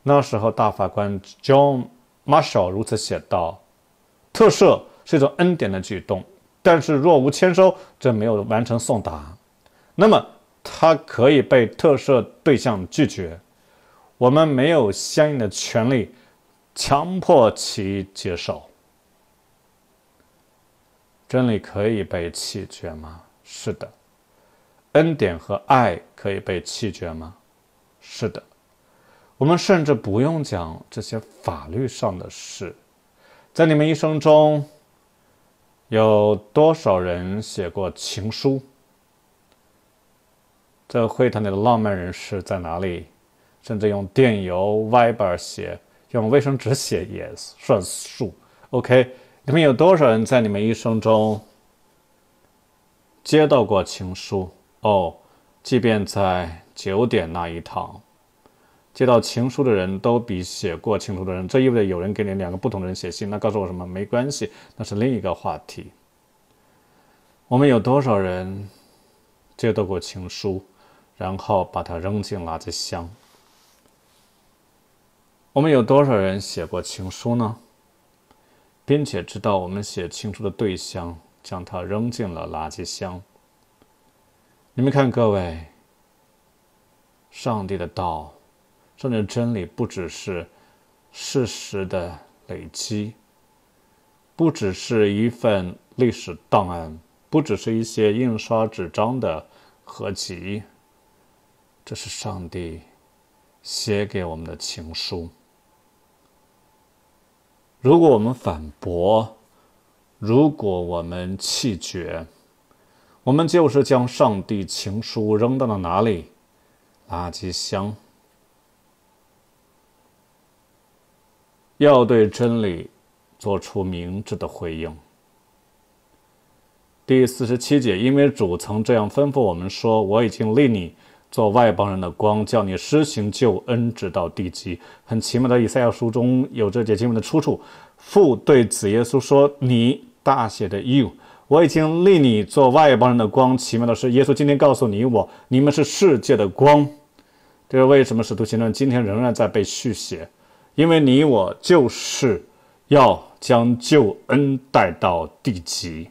那时候，大法官 John Marshall 如此写道：“特赦是一种恩典的举动。”但是若无签收，这没有完成送达，那么它可以被特赦对象拒绝。我们没有相应的权利强迫其接受。真理可以被弃绝吗？是的。恩典和爱可以被弃绝吗？是的。我们甚至不用讲这些法律上的事，在你们一生中。有多少人写过情书？这会谈里的浪漫人士在哪里？甚至用电邮、Viber 写，用卫生纸写也算数。OK，你们有多少人在你们一生中接到过情书？哦，即便在九点那一趟，接到情书的人都比写过情书的人，这意味着有人给你两个不同的人写信。那告诉我什么？没关系，那是另一个话题。我们有多少人接到过情书，然后把它扔进垃圾箱？我们有多少人写过情书呢？并且知道我们写情书的对象将它扔进了垃圾箱？你们看，各位，上帝的道。圣经真理不只是事实的累积，不只是一份历史档案，不只是一些印刷纸张的合集。这是上帝写给我们的情书。如果我们反驳，如果我们弃绝，我们就是将上帝情书扔到了哪里？垃圾箱。要对真理做出明智的回应。第四十七节，因为主曾这样吩咐我们说：“我已经立你做外邦人的光，叫你施行救恩，直到地极。”很奇妙的，以赛亚书中有这节经文的出处。父对子耶稣说：“你大写的 You，我已经立你做外邦人的光。”奇妙的是，耶稣今天告诉你我：“你们是世界的光。”这是为什么使徒行传今天仍然在被续写？因为你我就是要将救恩带到地极，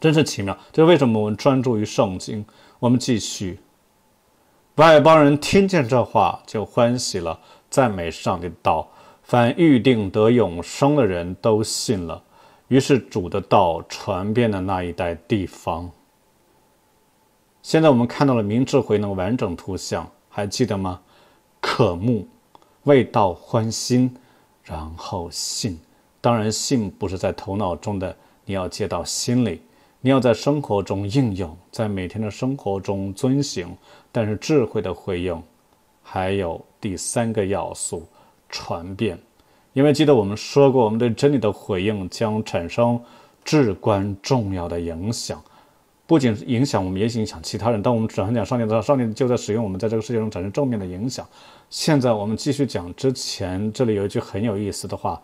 真是奇妙！这是为什么我们专注于圣经？我们继续。外邦人听见这话就欢喜了，赞美上帝的道。凡预定得永生的人都信了，于是主的道传遍了那一带地方。现在我们看到了明智慧能完整图像，还记得吗？可慕味道欢心，然后信。当然，信不是在头脑中的，你要接到心里，你要在生活中应用，在每天的生活中遵行。但是智慧的回应，还有第三个要素，传遍。因为记得我们说过，我们对真理的回应将产生至关重要的影响。不仅影响我们，也影响其他人。但我们只能讲少年的时候，少年就在使用我们在这个世界中产生正面的影响。现在我们继续讲之前，这里有一句很有意思的话：“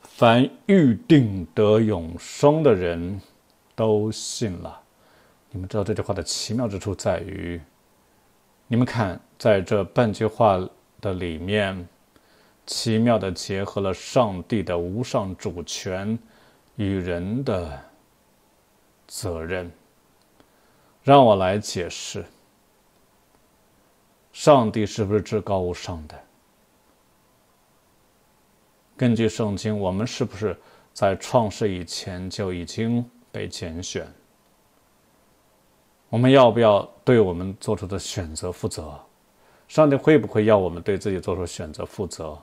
凡预定得永生的人，都信了。”你们知道这句话的奇妙之处在于，你们看，在这半句话的里面，奇妙的结合了上帝的无上主权与人的责任。让我来解释：上帝是不是至高无上的？根据圣经，我们是不是在创世以前就已经被拣选？我们要不要对我们做出的选择负责？上帝会不会要我们对自己做出选择负责？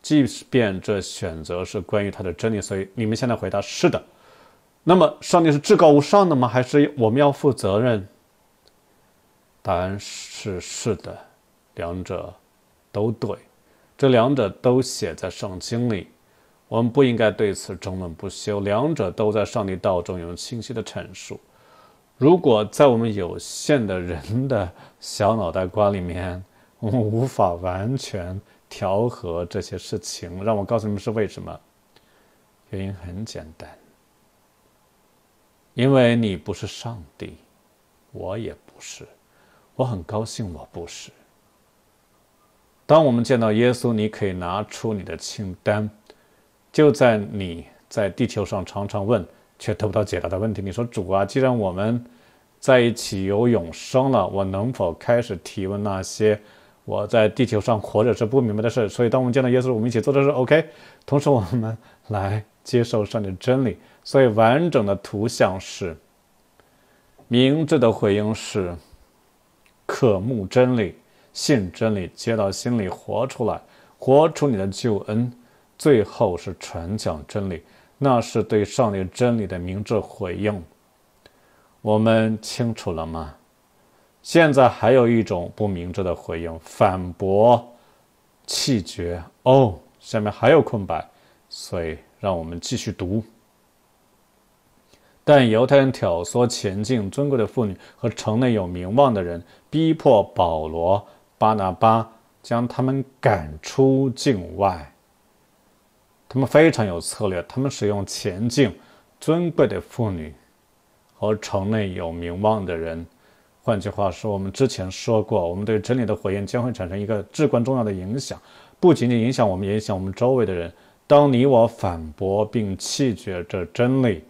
即便这选择是关于他的真理？所以，你们现在回答：是的。那么，上帝是至高无上的吗？还是我们要负责任？答案是是的，两者都对，这两者都写在圣经里。我们不应该对此争论不休。两者都在上帝道中有清晰的陈述。如果在我们有限的人的小脑袋瓜里面，我们无法完全调和这些事情，让我告诉你们是为什么？原因很简单。因为你不是上帝，我也不是。我很高兴我不是。当我们见到耶稣，你可以拿出你的清单，就在你在地球上常常问却得不到解答的问题。你说：“主啊，既然我们在一起有永生了，我能否开始提问那些我在地球上活着是不明白的事？”所以，当我们见到耶稣，我们一起做这事。OK，同时我们来接受上帝真理。所以，完整的图像是：明智的回应是，渴慕真理、信真理、接到心里、活出来、活出你的救恩；最后是传讲真理，那是对上帝真理的明智回应。我们清楚了吗？现在还有一种不明智的回应：反驳、气绝。哦，下面还有空白，所以让我们继续读。但犹太人挑唆前进尊贵的妇女和城内有名望的人，逼迫保罗、巴拿巴将他们赶出境外。他们非常有策略，他们使用前进尊贵的妇女和城内有名望的人。换句话说，我们之前说过，我们对真理的火焰将会产生一个至关重要的影响，不仅仅影响我们，也影响我们周围的人。当你我反驳并气绝这真理。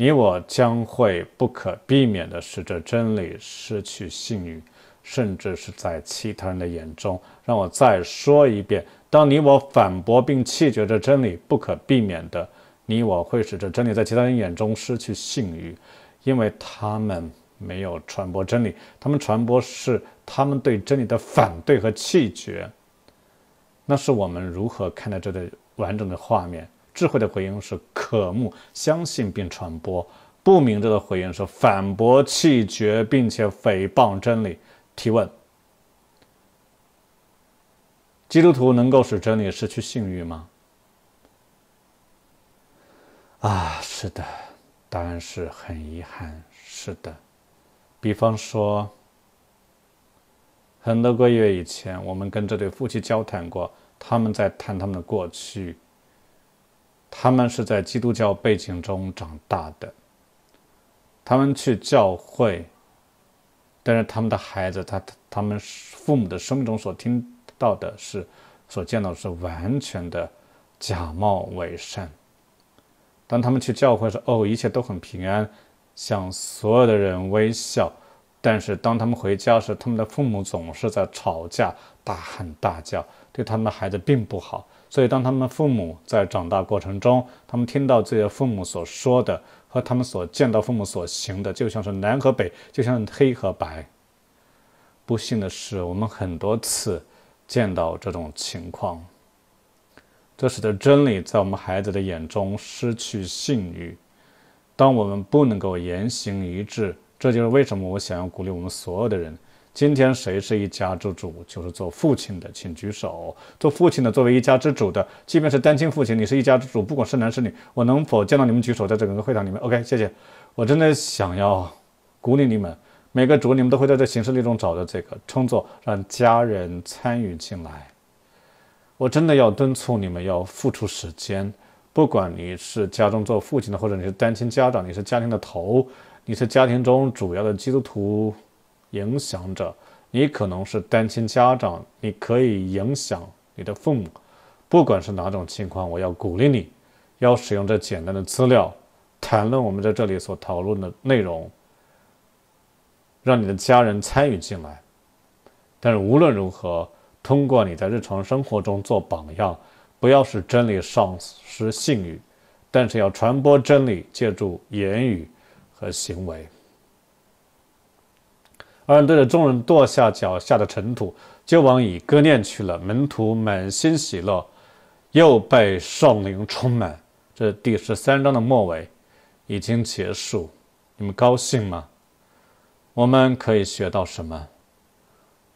你我将会不可避免地使这真理失去信誉，甚至是在其他人的眼中。让我再说一遍，当你我反驳并弃绝这真理，不可避免的，你我会使这真理在其他人眼中失去信誉，因为他们没有传播真理，他们传播是他们对真理的反对和弃绝。那是我们如何看待这个完整的画面？智慧的回应是渴慕、相信并传播；不明智的回应是反驳、弃绝并且诽谤真理。提问：基督徒能够使真理失去信誉吗？啊，是的，答案是很遗憾。是的，比方说，很多个月以前，我们跟这对夫妻交谈过，他们在谈他们的过去。他们是在基督教背景中长大的，他们去教会，但是他们的孩子，他他们父母的生命中所听到的是，所见到的是完全的假冒伪善。当他们去教会时，哦，一切都很平安，向所有的人微笑。但是当他们回家时，他们的父母总是在吵架、大喊大叫，对他们的孩子并不好。所以，当他们父母在长大过程中，他们听到自己的父母所说的和他们所见到父母所行的，就像是南和北，就像黑和白。不幸的是，我们很多次见到这种情况，这使得真理在我们孩子的眼中失去信誉。当我们不能够言行一致，这就是为什么我想要鼓励我们所有的人。今天谁是一家之主？就是做父亲的，请举手。做父亲的，作为一家之主的，即便是单亲父亲，你是一家之主，不管是男是女，我能否见到你们举手？在整个会场里面，OK，谢谢。我真的想要鼓励你们，每个主，你们都会在这形式里中找到这个称作让家人参与进来。我真的要敦促你们要付出时间，不管你是家中做父亲的，或者你是单亲家长，你是家庭的头，你是家庭中主要的基督徒。影响着你，可能是单亲家长，你可以影响你的父母。不管是哪种情况，我要鼓励你，要使用这简单的资料，谈论我们在这里所讨论的内容，让你的家人参与进来。但是无论如何，通过你在日常生活中做榜样，不要使真理丧失信誉，但是要传播真理，借助言语和行为。二人对着众人跺下脚下的尘土，就往以割念去了。门徒满心喜乐，又被圣灵充满。这第十三章的末尾已经结束，你们高兴吗？我们可以学到什么？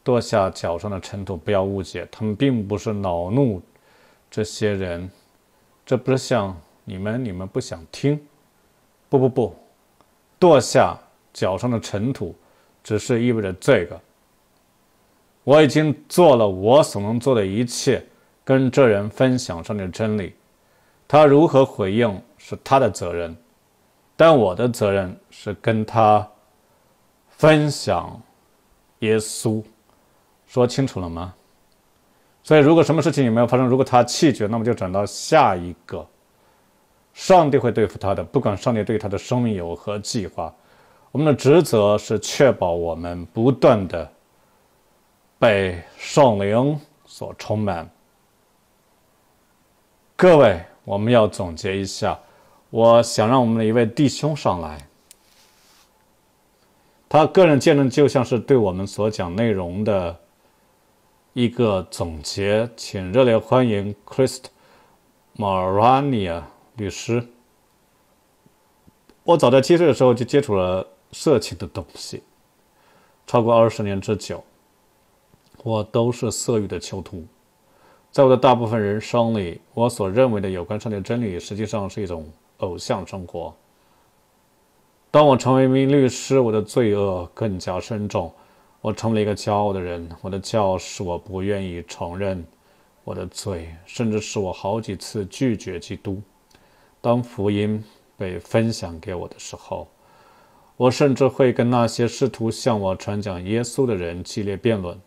跺下脚上的尘土，不要误解，他们并不是恼怒这些人，这不是像你们，你们不想听？不不不，跺下脚上的尘土。只是意味着这个，我已经做了我所能做的一切，跟这人分享上帝的真理，他如何回应是他的责任，但我的责任是跟他分享耶稣，说清楚了吗？所以，如果什么事情也没有发生，如果他气绝，那么就转到下一个，上帝会对付他的，不管上帝对他的生命有何计划。我们的职责是确保我们不断的被圣灵所充满。各位，我们要总结一下。我想让我们的一位弟兄上来，他个人见证就像是对我们所讲内容的一个总结。请热烈欢迎 c h r i s t Marania 律师。我早在七岁的时候就接触了。色情的东西，超过二十年之久，我都是色欲的囚徒。在我的大部分人生里，我所认为的有关上帝真理，实际上是一种偶像生活。当我成为一名律师，我的罪恶更加深重。我成了一个骄傲的人，我的骄傲使我不愿意承认我的罪，甚至是我好几次拒绝基督。当福音被分享给我的时候，我甚至会跟那些试图向我传讲耶稣的人激烈辩论。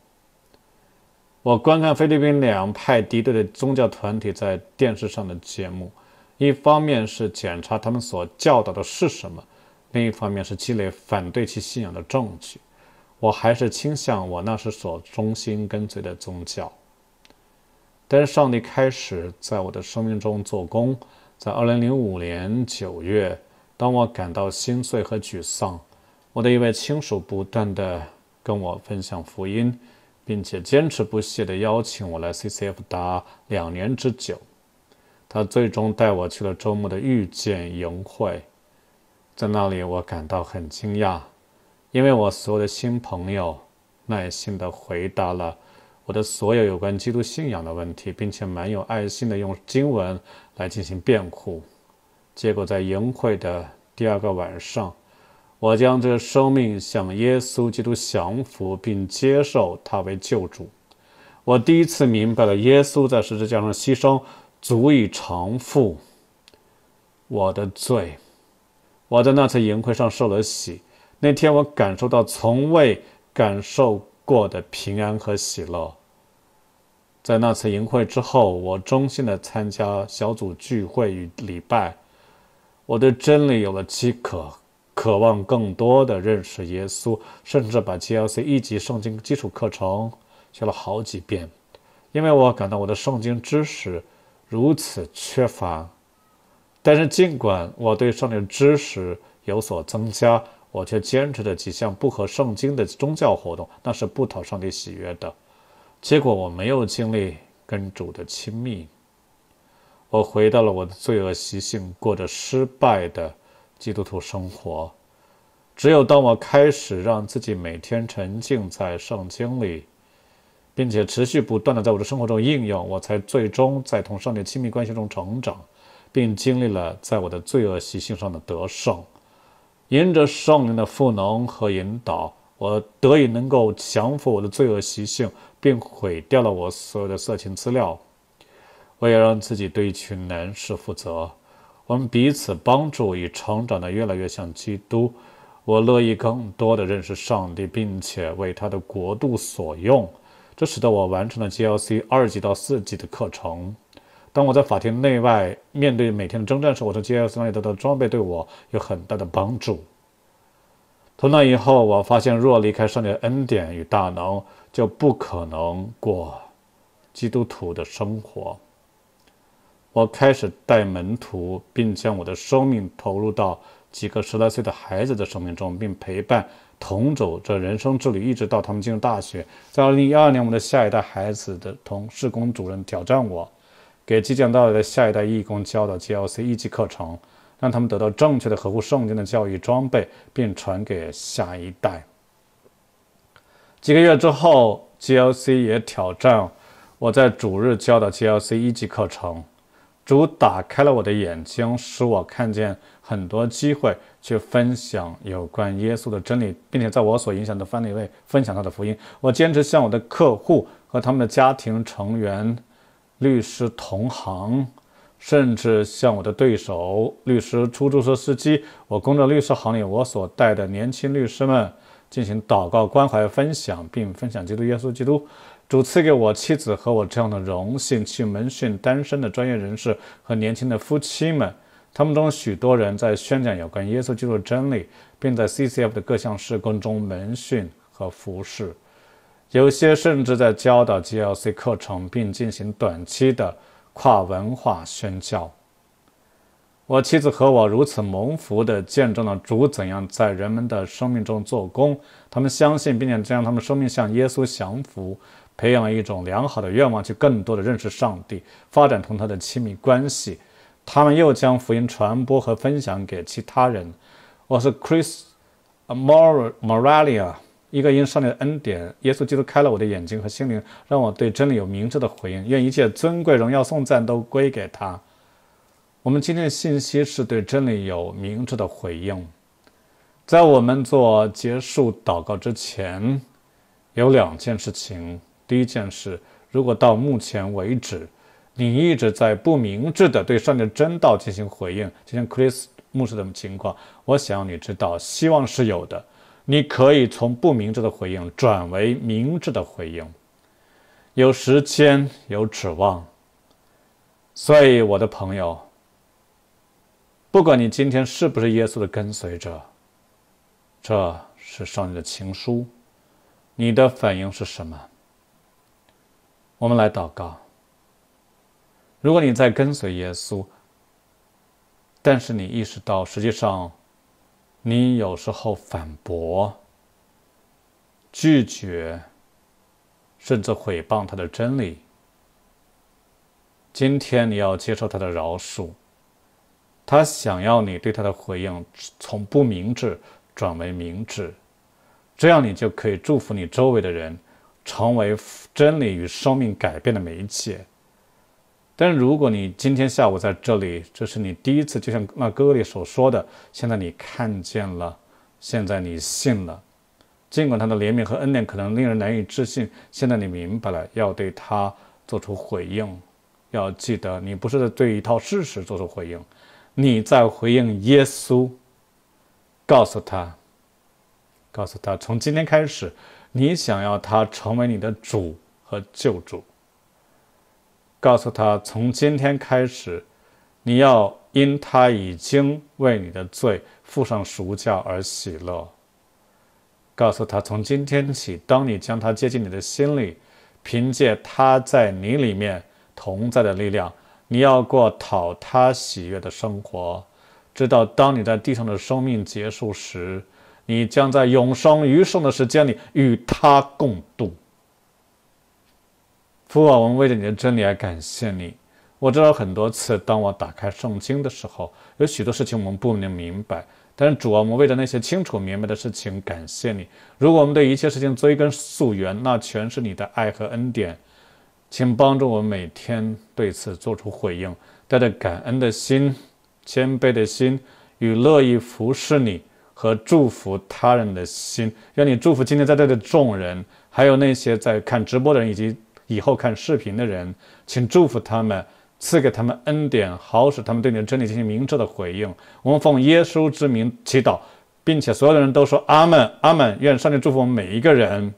我观看菲律宾两派敌对的宗教团体在电视上的节目，一方面是检查他们所教导的是什么，另一方面是积累反对其信仰的证据。我还是倾向我那时所忠心跟随的宗教，但是上帝开始在我的生命中做工，在2005年9月。当我感到心碎和沮丧，我的一位亲属不断地跟我分享福音，并且坚持不懈地邀请我来 CCF 达两年之久。他最终带我去了周末的遇见营会，在那里我感到很惊讶，因为我所有的新朋友耐心地回答了我的所有有关基督信仰的问题，并且蛮有爱心地用经文来进行辩护。结果在营会的第二个晚上，我将这生命向耶稣基督降服，并接受他为救主。我第一次明白了，耶稣在十字架上牺牲足以偿付我的罪。我在那次营会上受了洗。那天我感受到从未感受过的平安和喜乐。在那次营会之后，我衷心的参加小组聚会与礼拜。我对真理有了饥渴，渴望更多的认识耶稣，甚至把 G L C 一级圣经基础课程学了好几遍，因为我感到我的圣经知识如此缺乏。但是，尽管我对上帝知识有所增加，我却坚持的几项不合圣经的宗教活动，那是不讨上帝喜悦的。结果，我没有经历跟主的亲密。我回到了我的罪恶习性，过着失败的基督徒生活。只有当我开始让自己每天沉浸在圣经里，并且持续不断的在我的生活中应用，我才最终在同上帝亲密关系中成长，并经历了在我的罪恶习性上的得胜。沿着圣灵的赋能和引导，我得以能够降服我的罪恶习性，并毁掉了我所有的色情资料。我了让自己对一群男士负责，我们彼此帮助，以成长得越来越像基督。我乐意更多地认识上帝，并且为他的国度所用。这使得我完成了 G L C 二级到四级的课程。当我在法庭内外面对每天的征战时，我的 G L C 那里得到装备对我有很大的帮助。从那以后，我发现若离开上帝的恩典与大能，就不可能过基督徒的生活。我开始带门徒，并将我的生命投入到几个十来岁的孩子的生命中，并陪伴同走这人生之旅，一直到他们进入大学。在二零一二年，我们的下一代孩子的同事工主任挑战我，给即将到来的下一代义工教的 G L C 一级课程，让他们得到正确的合乎圣经的教育装备，并传给下一代。几个月之后，G L C 也挑战我在主日教的 G L C 一级课程。主打开了我的眼睛，使我看见很多机会去分享有关耶稣的真理，并且在我所影响的范围内分享他的福音。我坚持向我的客户和他们的家庭成员、律师同行，甚至向我的对手律师、出租车司机，我工作律师行里我所带的年轻律师们进行祷告、关怀、分享，并分享基督耶稣基督。主赐给我妻子和我这样的荣幸，去门训单身的专业人士和年轻的夫妻们。他们中许多人在宣讲有关耶稣基督真理，并在 CCF 的各项事工中门训和服侍。有些甚至在教导 GLC 课程，并进行短期的跨文化宣教。我妻子和我如此蒙福地见证了主怎样在人们的生命中做工。他们相信，并且将他们生命向耶稣降服。培养一种良好的愿望，去更多的认识上帝，发展同他的亲密关系。他们又将福音传播和分享给其他人。我是 Chris m o r r a l l i a 一个因上帝的恩典，耶稣基督开了我的眼睛和心灵，让我对真理有明智的回应。愿一切尊贵荣耀颂赞都归给他。我们今天的信息是对真理有明智的回应。在我们做结束祷告之前，有两件事情。第一件事，如果到目前为止你一直在不明智的对上帝的真道进行回应，就像 Chris 牧师的情况，我想你知道，希望是有的。你可以从不明智的回应转为明智的回应，有时间，有指望。所以，我的朋友，不管你今天是不是耶稣的跟随者，这是上帝的情书，你的反应是什么？我们来祷告。如果你在跟随耶稣，但是你意识到实际上你有时候反驳、拒绝，甚至毁谤他的真理，今天你要接受他的饶恕。他想要你对他的回应从不明智转为明智，这样你就可以祝福你周围的人。成为真理与生命改变的媒介。但如果你今天下午在这里，这是你第一次，就像那歌里所说的：“现在你看见了，现在你信了。”尽管他的怜悯和恩典可能令人难以置信，现在你明白了，要对他做出回应。要记得，你不是对一套事实做出回应，你在回应耶稣。告诉他，告诉他，从今天开始。你想要他成为你的主和救主。告诉他，从今天开始，你要因他已经为你的罪付上赎价而喜乐。告诉他，从今天起，当你将他接进你的心里，凭借他在你里面同在的力量，你要过讨他喜悦的生活，直到当你在地上的生命结束时。你将在永生余生的时间里与他共度。父啊，我们为了你的真理而感谢你。我知道很多次，当我打开圣经的时候，有许多事情我们不能明白。但是主啊，我们为了那些清楚明白的事情感谢你。如果我们对一切事情追根溯源，那全是你的爱和恩典。请帮助我们每天对此做出回应，带着感恩的心、谦卑的心与乐意服侍你。和祝福他人的心，愿你祝福今天在这的众人，还有那些在看直播的人，以及以后看视频的人，请祝福他们，赐给他们恩典，好使他们对你的真理进行明智的回应。我们奉耶稣之名祈祷，并且所有的人都说阿门，阿门。愿上帝祝福我们每一个人。